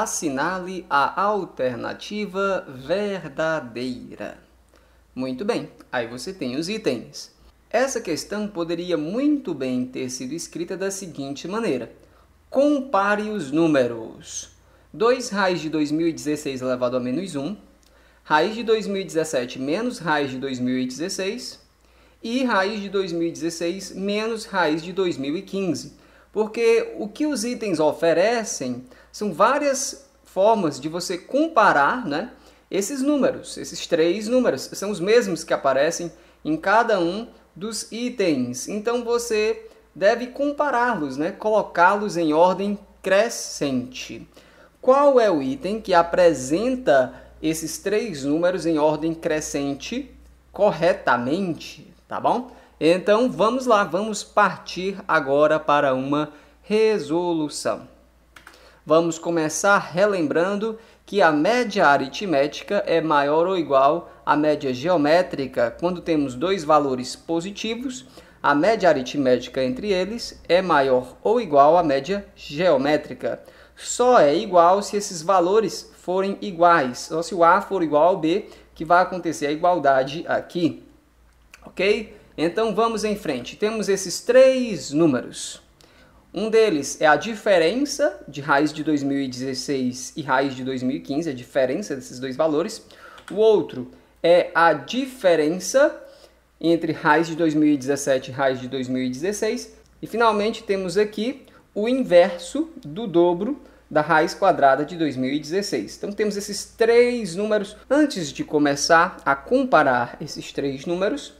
assinale a alternativa verdadeira. Muito bem, aí você tem os itens. Essa questão poderia muito bem ter sido escrita da seguinte maneira: compare os números. 2 raiz de 2016 elevado a menos 1, raiz de 2017 menos raiz de 2016 e raiz de 2016 menos raiz de 2015 porque o que os itens oferecem são várias formas de você comparar né, esses números, esses três números. São os mesmos que aparecem em cada um dos itens. Então você deve compará-los, né, colocá-los em ordem crescente. Qual é o item que apresenta esses três números em ordem crescente corretamente? Tá bom? Então vamos lá, vamos partir agora para uma resolução. Vamos começar relembrando que a média aritmética é maior ou igual à média geométrica quando temos dois valores positivos. A média aritmética entre eles é maior ou igual à média geométrica. Só é igual se esses valores forem iguais. Só se o A for igual ao B, que vai acontecer a igualdade aqui. Ok? Então vamos em frente. Temos esses três números. Um deles é a diferença de raiz de 2016 e raiz de 2015, a diferença desses dois valores. O outro é a diferença entre raiz de 2017 e raiz de 2016. E finalmente temos aqui o inverso do dobro da raiz quadrada de 2016. Então temos esses três números. Antes de começar a comparar esses três números,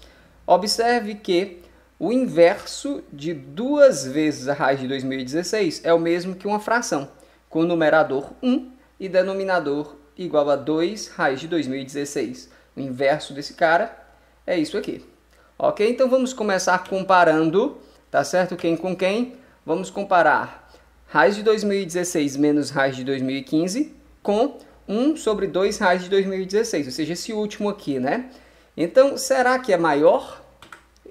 Observe que o inverso de duas vezes a raiz de 2016 é o mesmo que uma fração, com numerador 1 e denominador igual a 2 raiz de 2016. O inverso desse cara é isso aqui. Ok? Então vamos começar comparando, tá certo? Quem com quem? Vamos comparar raiz de 2016 menos raiz de 2015 com 1 sobre 2 raiz de 2016, ou seja, esse último aqui, né? Então, será que é maior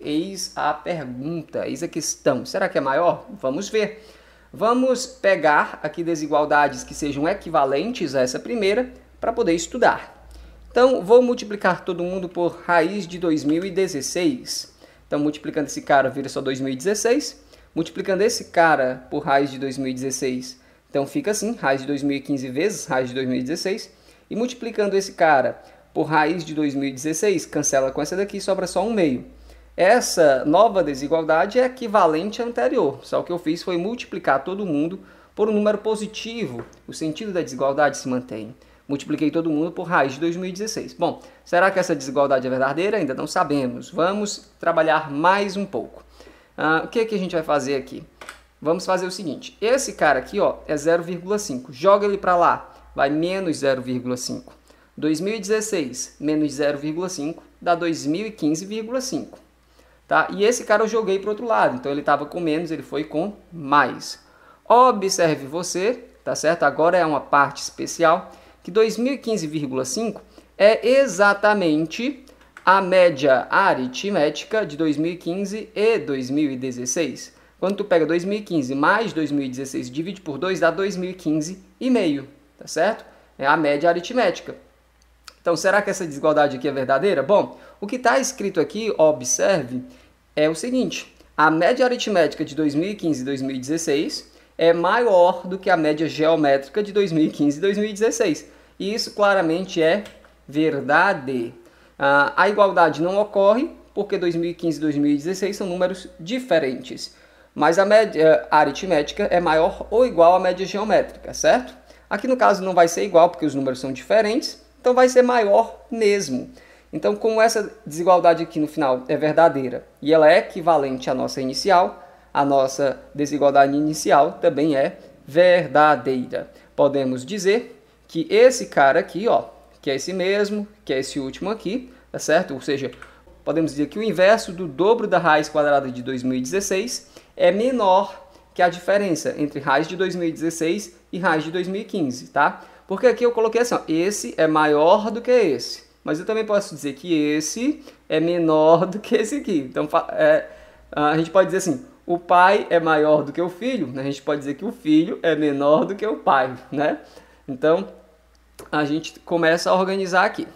Eis a pergunta, eis a questão. Será que é maior? Vamos ver. Vamos pegar aqui desigualdades que sejam equivalentes a essa primeira para poder estudar. Então, vou multiplicar todo mundo por raiz de 2016. Então, multiplicando esse cara vira só 2016. Multiplicando esse cara por raiz de 2016, então fica assim, raiz de 2015 vezes raiz de 2016. E multiplicando esse cara por raiz de 2016, cancela com essa daqui, sobra só um meio. Essa nova desigualdade é equivalente à anterior, só o que eu fiz foi multiplicar todo mundo por um número positivo. O sentido da desigualdade se mantém. Multipliquei todo mundo por raiz de 2016. Bom, será que essa desigualdade é verdadeira? Ainda não sabemos. Vamos trabalhar mais um pouco. Ah, o que, é que a gente vai fazer aqui? Vamos fazer o seguinte. Esse cara aqui ó, é 0,5. Joga ele para lá. Vai menos 0,5. 2016 menos 0,5 dá 2015,5. Tá? E esse cara eu joguei para outro lado, então ele estava com menos, ele foi com mais. Observe você, tá certo? Agora é uma parte especial, que 2015,5 é exatamente a média aritmética de 2015 e 2016. Quando tu pega 2015 mais 2016 divide por 2, dá 2015 e meio, tá certo? É a média aritmética. Então, será que essa desigualdade aqui é verdadeira? Bom, o que está escrito aqui, observe, é o seguinte: a média aritmética de 2015 e 2016 é maior do que a média geométrica de 2015 e 2016. E isso claramente é verdade. Ah, a igualdade não ocorre porque 2015 e 2016 são números diferentes. Mas a média aritmética é maior ou igual à média geométrica, certo? Aqui no caso não vai ser igual porque os números são diferentes, então vai ser maior mesmo. Então, como essa desigualdade aqui no final é verdadeira e ela é equivalente à nossa inicial, a nossa desigualdade inicial também é verdadeira. Podemos dizer que esse cara aqui, ó, que é esse mesmo, que é esse último aqui, tá certo? Ou seja, podemos dizer que o inverso do dobro da raiz quadrada de 2016 é menor que a diferença entre raiz de 2016 e raiz de 2015, tá? Porque aqui eu coloquei assim, ó, esse é maior do que esse. Mas eu também posso dizer que esse é menor do que esse aqui. Então é, a gente pode dizer assim: o pai é maior do que o filho. Né? A gente pode dizer que o filho é menor do que o pai, né? Então a gente começa a organizar aqui.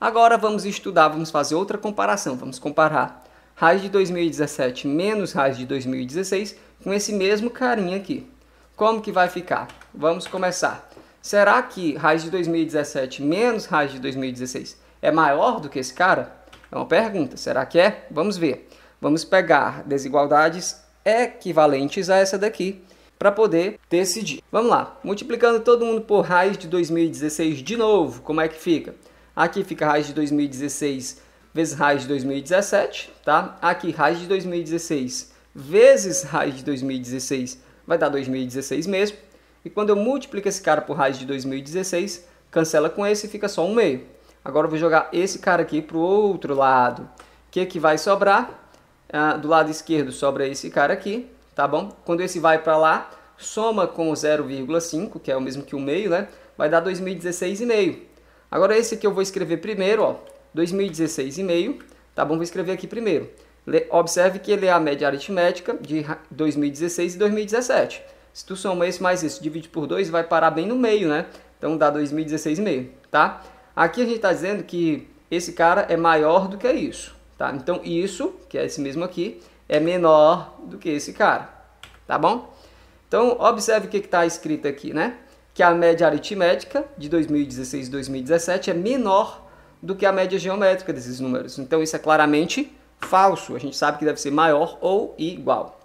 Agora vamos estudar, vamos fazer outra comparação. Vamos comparar raiz de 2017 menos raiz de 2016 com esse mesmo carinha aqui. Como que vai ficar? Vamos começar. Será que raiz de 2017 menos raiz de 2016 é maior do que esse cara? É uma pergunta. Será que é? Vamos ver. Vamos pegar desigualdades equivalentes a essa daqui para poder decidir. Vamos lá. Multiplicando todo mundo por raiz de 2016 de novo, como é que fica? Aqui fica raiz de 2016 vezes raiz de 2017, tá? Aqui raiz de 2016 vezes raiz de 2016 vai dar 2016 mesmo. E quando eu multiplico esse cara por raiz de 2016, cancela com esse e fica só um meio. Agora eu vou jogar esse cara aqui para o outro lado. O que, é que vai sobrar? Ah, do lado esquerdo sobra esse cara aqui, tá bom? Quando esse vai para lá, soma com 0,5, que é o mesmo que o meio, né? Vai dar 2016,5. Agora esse aqui eu vou escrever primeiro, ó, 2016,5, tá bom? Vou escrever aqui primeiro. Observe que ele é a média aritmética de 2016 e 2017. Se tu soma esse mais esse, divide por 2, vai parar bem no meio, né? Então dá 2016,5, tá? Aqui a gente está dizendo que esse cara é maior do que isso, tá? Então isso, que é esse mesmo aqui, é menor do que esse cara, tá bom? Então observe o que está escrito aqui, né? Que a média aritmética de 2016 e 2017 é menor do que a média geométrica desses números. Então isso é claramente falso, a gente sabe que deve ser maior ou igual.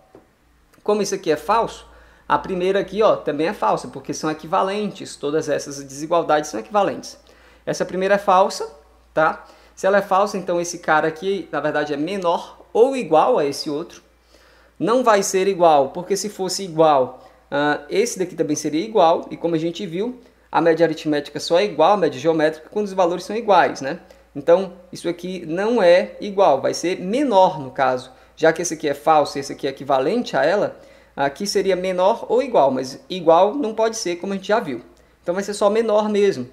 Como isso aqui é falso, a primeira aqui ó, também é falsa, porque são equivalentes, todas essas desigualdades são equivalentes. Essa primeira é falsa, tá? Se ela é falsa, então esse cara aqui, na verdade, é menor ou igual a esse outro. Não vai ser igual, porque se fosse igual, uh, esse daqui também seria igual. E como a gente viu, a média aritmética só é igual à média geométrica quando os valores são iguais, né? Então, isso aqui não é igual, vai ser menor no caso. Já que esse aqui é falso e esse aqui é equivalente a ela, aqui seria menor ou igual, mas igual não pode ser, como a gente já viu. Então, vai ser só menor mesmo.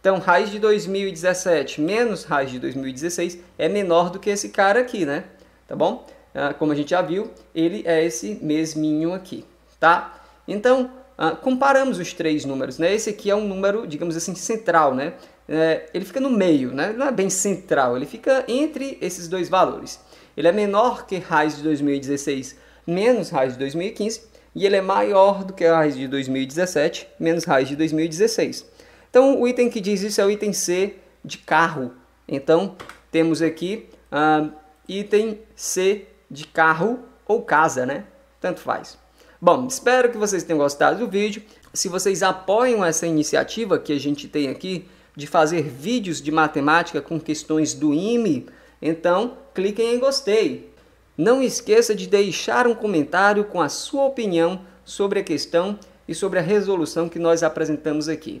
Então, raiz de 2017 menos raiz de 2016 é menor do que esse cara aqui, né? Tá bom? Ah, como a gente já viu, ele é esse mesminho aqui, tá? Então, ah, comparamos os três números, né? Esse aqui é um número, digamos assim, central, né? É, ele fica no meio, né? Não é bem central, ele fica entre esses dois valores. Ele é menor que raiz de 2016 menos raiz de 2015 e ele é maior do que a raiz de 2017 menos raiz de 2016. Então, o item que diz isso é o item C de carro. Então, temos aqui uh, item C de carro ou casa, né? Tanto faz. Bom, espero que vocês tenham gostado do vídeo. Se vocês apoiam essa iniciativa que a gente tem aqui de fazer vídeos de matemática com questões do IME, então cliquem em gostei. Não esqueça de deixar um comentário com a sua opinião sobre a questão e sobre a resolução que nós apresentamos aqui.